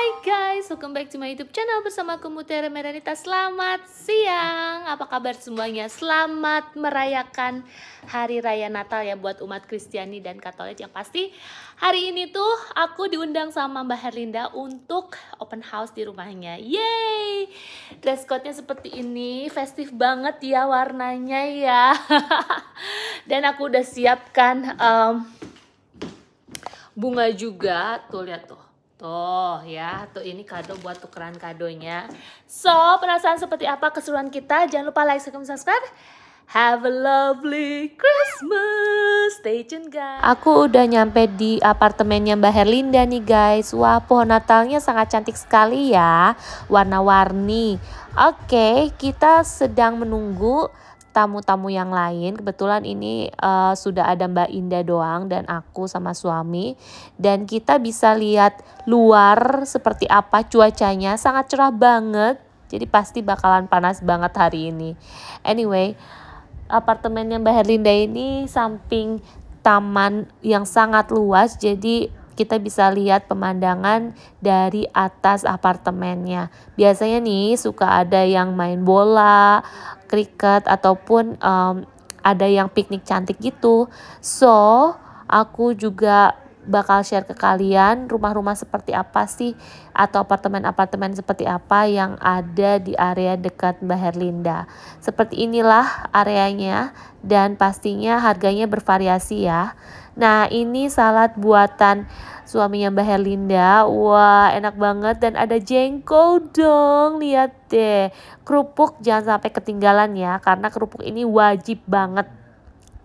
Hai guys, welcome back to my youtube channel bersama aku Mutiara Meranita Selamat siang, apa kabar semuanya? Selamat merayakan Hari Raya Natal ya buat umat Kristiani dan Katolik Yang pasti hari ini tuh aku diundang sama Mbak Herlinda untuk open house di rumahnya Yeay! Dress code-nya seperti ini, festif banget ya warnanya ya Dan aku udah siapkan um, bunga juga, tuh lihat tuh Tuh ya, tuh ini kado buat tukeran kadonya. So, penasaran seperti apa keseruan kita? Jangan lupa like, share, subscribe. Have a lovely Christmas. Stay tuned guys. Aku udah nyampe di apartemennya Mbak Herlinda nih guys. Wah, pohon Natalnya sangat cantik sekali ya. Warna-warni. Oke, kita sedang menunggu tamu-tamu yang lain. Kebetulan ini uh, sudah ada Mbak Indah doang dan aku sama suami dan kita bisa lihat luar seperti apa cuacanya sangat cerah banget. Jadi pasti bakalan panas banget hari ini. Anyway, apartemennya Mbak Herlinda ini samping taman yang sangat luas jadi kita bisa lihat pemandangan dari atas apartemennya. Biasanya nih suka ada yang main bola, kriket ataupun um, ada yang piknik cantik gitu. So, aku juga bakal share ke kalian rumah-rumah seperti apa sih atau apartemen-apartemen seperti apa yang ada di area dekat Mbak Herlinda. Seperti inilah areanya dan pastinya harganya bervariasi ya. Nah ini salad buatan suaminya Mbak Herlinda. Wah enak banget dan ada jengkol dong. Lihat deh kerupuk jangan sampai ketinggalan ya karena kerupuk ini wajib banget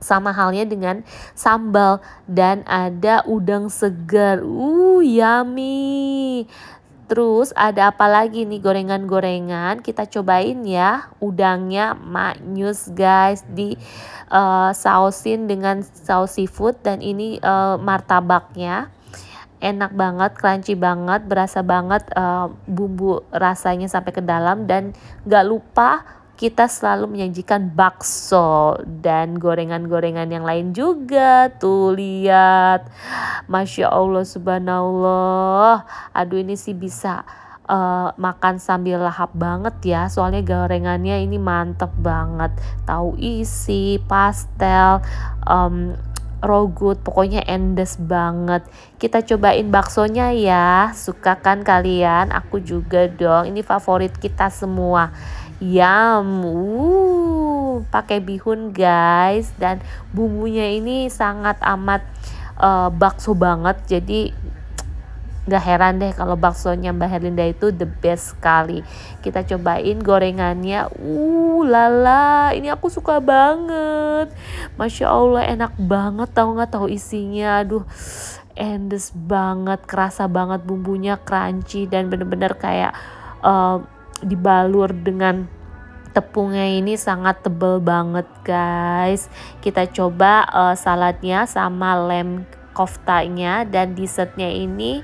sama halnya dengan sambal dan ada udang segar. Uh, yummy. Terus ada apa lagi nih gorengan-gorengan? Kita cobain ya udangnya maknyus guys di uh, sausin dengan saus seafood dan ini uh, martabaknya enak banget, crunchy banget, berasa banget uh, bumbu rasanya sampai ke dalam dan gak lupa kita selalu menyajikan bakso dan gorengan-gorengan yang lain juga tuh lihat Masya Allah subhanallah aduh ini sih bisa uh, makan sambil lahap banget ya soalnya gorengannya ini mantep banget tahu isi pastel um, rogut pokoknya endes banget kita cobain baksonya ya suka kan kalian aku juga dong ini favorit kita semua Yum. Uh, pakai bihun guys dan bumbunya ini sangat amat uh, bakso banget. Jadi gak heran deh kalau baksonya Mbak Herlinda itu the best sekali. Kita cobain gorengannya. Uh, lala, ini aku suka banget. Masya Allah enak banget tau gak tau isinya. Aduh, endes banget, kerasa banget bumbunya crunchy dan bener-bener kayak uh, dibalur dengan tepungnya ini sangat tebal banget guys kita coba uh, saladnya sama lem koftanya dan dessertnya ini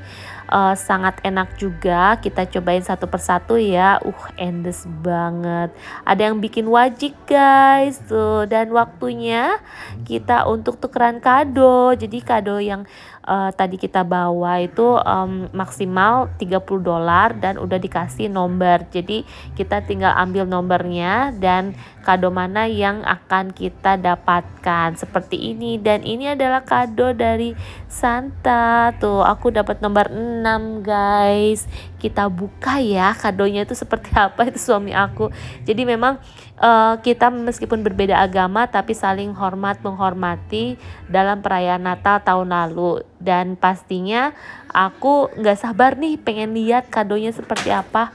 uh, sangat enak juga. Kita cobain satu persatu ya. Uh, endes banget. Ada yang bikin wajik guys tuh. Dan waktunya kita untuk tukeran kado. Jadi kado yang uh, tadi kita bawa itu um, maksimal 30 dolar dan udah dikasih nomor. Jadi kita tinggal ambil nomornya dan kado mana yang akan kita dapatkan seperti ini dan ini adalah kado dari Santa. Tuh, aku dapat nomor 6 6 guys kita buka ya kadonya itu seperti apa itu suami aku jadi memang uh, kita meskipun berbeda agama tapi saling hormat menghormati dalam perayaan Natal tahun lalu dan pastinya aku nggak sabar nih pengen lihat kadonya seperti apa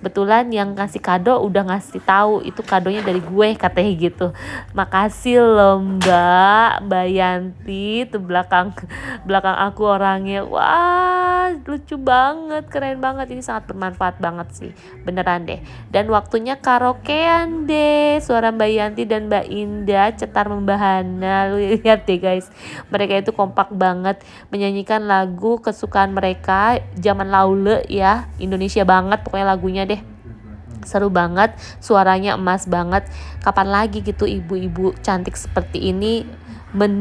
kebetulan yang ngasih kado udah ngasih tahu itu kadonya dari gue katanya gitu makasih loh mbak mbak Yanti itu belakang belakang aku orangnya wah lucu banget keren banget ini sangat bermanfaat banget sih beneran deh dan waktunya karaokean deh suara mbak Yanti dan mbak Indah cetar membahana lihat deh guys mereka itu kompak banget menyanyikan lagu kesukaan mereka zaman laule ya Indonesia banget pokoknya lagunya seru banget suaranya emas banget kapan lagi gitu ibu-ibu cantik seperti ini men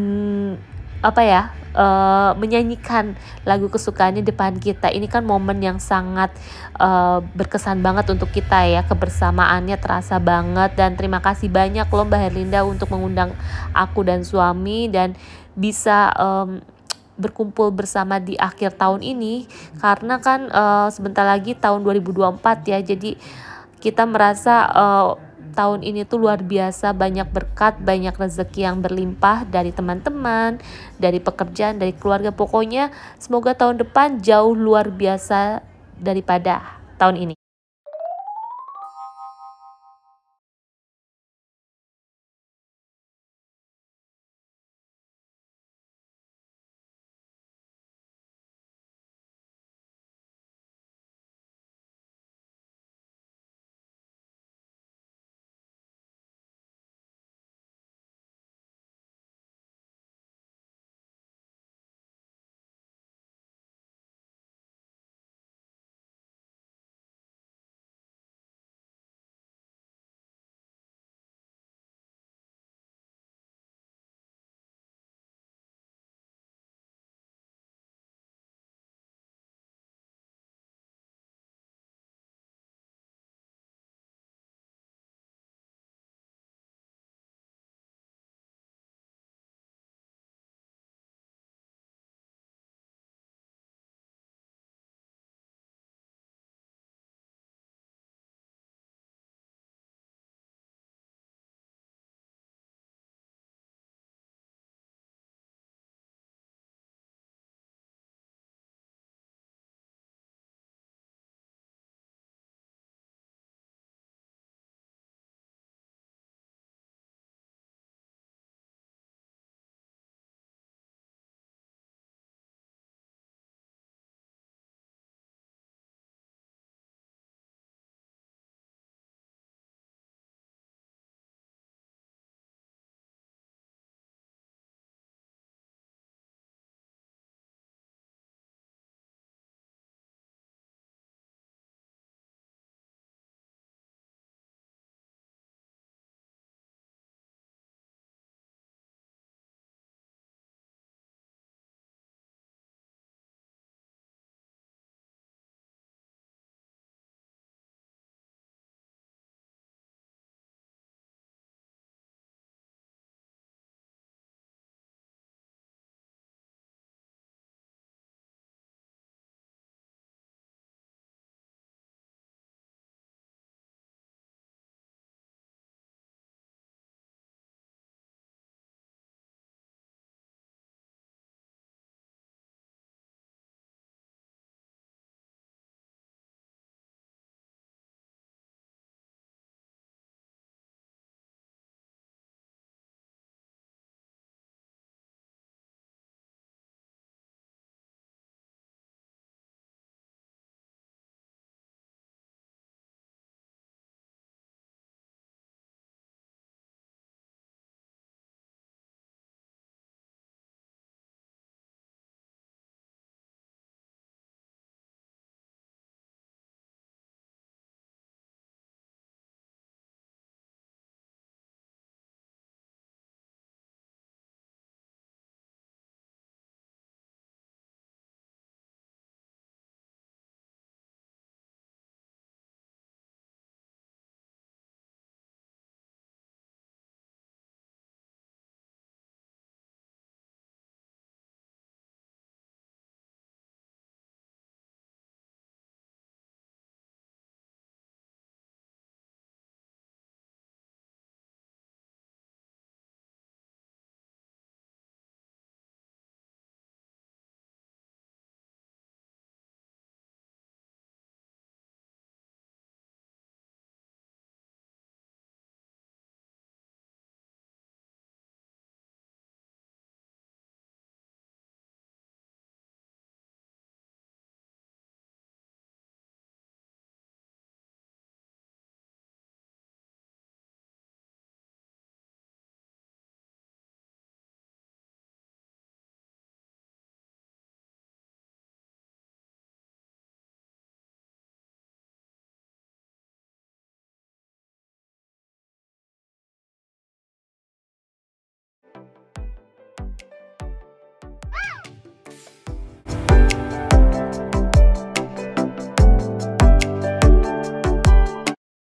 apa ya uh, menyanyikan lagu kesukaannya depan kita ini kan momen yang sangat uh, berkesan banget untuk kita ya kebersamaannya terasa banget dan terima kasih banyak loh Mbak Herlinda untuk mengundang aku dan suami dan bisa um, berkumpul bersama di akhir tahun ini karena kan uh, sebentar lagi tahun 2024 ya jadi kita merasa uh, tahun ini tuh luar biasa banyak berkat, banyak rezeki yang berlimpah dari teman-teman, dari pekerjaan, dari keluarga. Pokoknya semoga tahun depan jauh luar biasa daripada tahun ini.